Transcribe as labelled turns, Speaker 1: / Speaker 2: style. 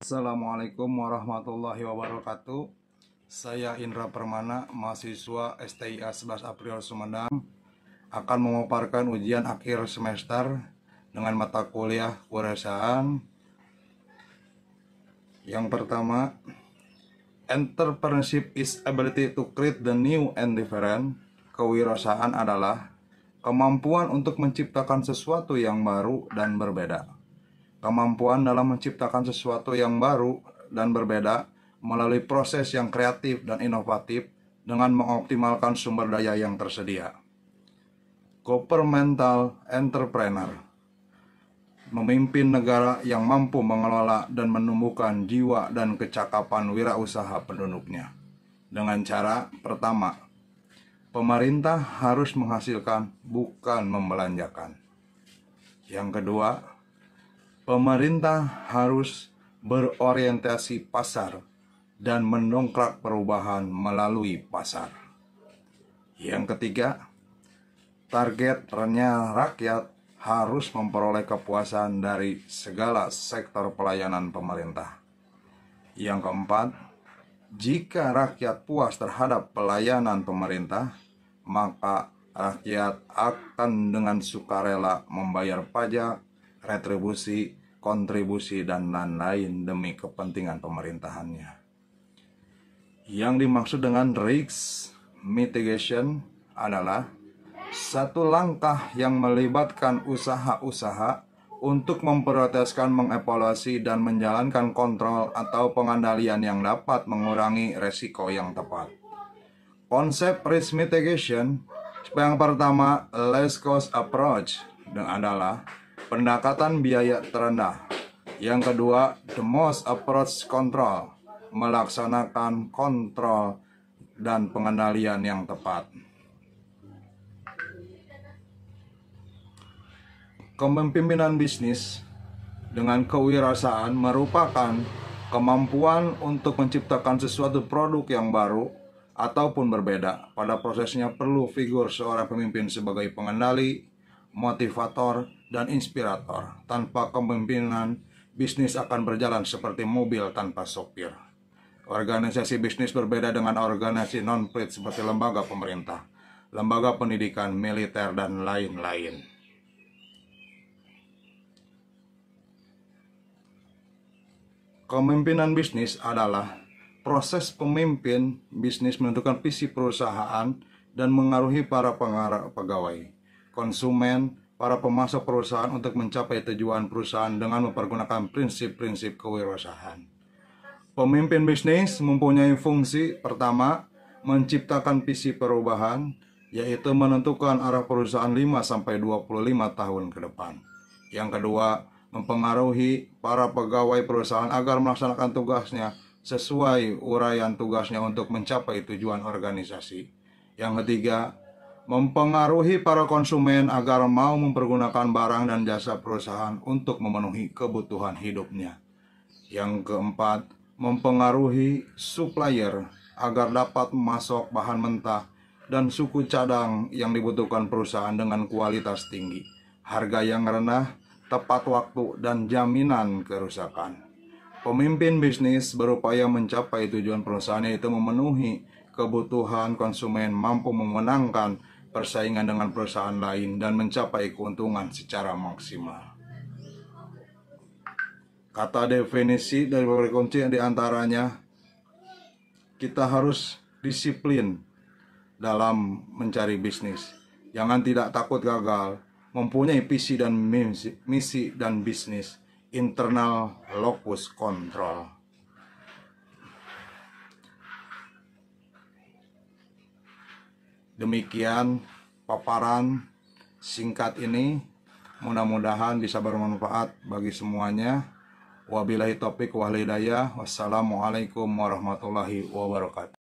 Speaker 1: Assalamualaikum warahmatullahi wabarakatuh Saya Indra Permana, mahasiswa STIA 11 April Sumedang akan memaparkan ujian akhir semester dengan mata kuliah kewirausahaan Yang pertama Entrepreneurship is ability to create the new and different Kewirausahaan adalah kemampuan untuk menciptakan sesuatu yang baru dan berbeda kemampuan dalam menciptakan sesuatu yang baru dan berbeda melalui proses yang kreatif dan inovatif dengan mengoptimalkan sumber daya yang tersedia. Governmental Entrepreneur Memimpin negara yang mampu mengelola dan menumbuhkan jiwa dan kecakapan wirausaha penduduknya. Dengan cara pertama, pemerintah harus menghasilkan bukan membelanjakan. Yang kedua, pemerintah harus berorientasi pasar dan mendongkrak perubahan melalui pasar. Yang ketiga, target targetnya rakyat harus memperoleh kepuasan dari segala sektor pelayanan pemerintah. Yang keempat, jika rakyat puas terhadap pelayanan pemerintah, maka rakyat akan dengan sukarela membayar pajak retribusi, kontribusi, dan lain-lain demi kepentingan pemerintahannya. Yang dimaksud dengan risk mitigation adalah satu langkah yang melibatkan usaha-usaha untuk memproteskan, mengevaluasi, dan menjalankan kontrol atau pengendalian yang dapat mengurangi resiko yang tepat. Konsep risk mitigation yang pertama, less cost approach, dan adalah pendekatan biaya terendah. Yang kedua, the most approach control, melaksanakan kontrol dan pengendalian yang tepat. Kepemimpinan bisnis dengan kewirausahaan merupakan kemampuan untuk menciptakan sesuatu produk yang baru ataupun berbeda. Pada prosesnya perlu figur seorang pemimpin sebagai pengendali, motivator, dan inspirator. Tanpa kepemimpinan, bisnis akan berjalan seperti mobil tanpa sopir. Organisasi bisnis berbeda dengan organisasi non-profit seperti lembaga pemerintah, lembaga pendidikan, militer, dan lain-lain. Kepemimpinan bisnis adalah proses pemimpin bisnis menentukan visi perusahaan dan mengaruhi para pegawai, konsumen, para pemasok perusahaan untuk mencapai tujuan perusahaan dengan mempergunakan prinsip-prinsip kewirausahaan. Pemimpin bisnis mempunyai fungsi pertama menciptakan visi perubahan yaitu menentukan arah perusahaan 5 sampai 25 tahun ke depan. Yang kedua, mempengaruhi para pegawai perusahaan agar melaksanakan tugasnya sesuai uraian tugasnya untuk mencapai tujuan organisasi. Yang ketiga, mempengaruhi para konsumen agar mau mempergunakan barang dan jasa perusahaan untuk memenuhi kebutuhan hidupnya. Yang keempat, mempengaruhi supplier agar dapat masuk bahan mentah dan suku cadang yang dibutuhkan perusahaan dengan kualitas tinggi, harga yang rendah, tepat waktu, dan jaminan kerusakan. Pemimpin bisnis berupaya mencapai tujuan perusahaannya itu memenuhi kebutuhan konsumen mampu memenangkan persaingan dengan perusahaan lain dan mencapai keuntungan secara maksimal. Kata definisi dari beberapa kunci yang diantaranya kita harus disiplin dalam mencari bisnis. Jangan tidak takut gagal, mempunyai visi dan misi, misi dan bisnis internal locus control. demikian paparan singkat ini mudah-mudahan bisa bermanfaat bagi semuanya wabillahi topik wal hidayah wassalamualaikum warahmatullahi wabarakatuh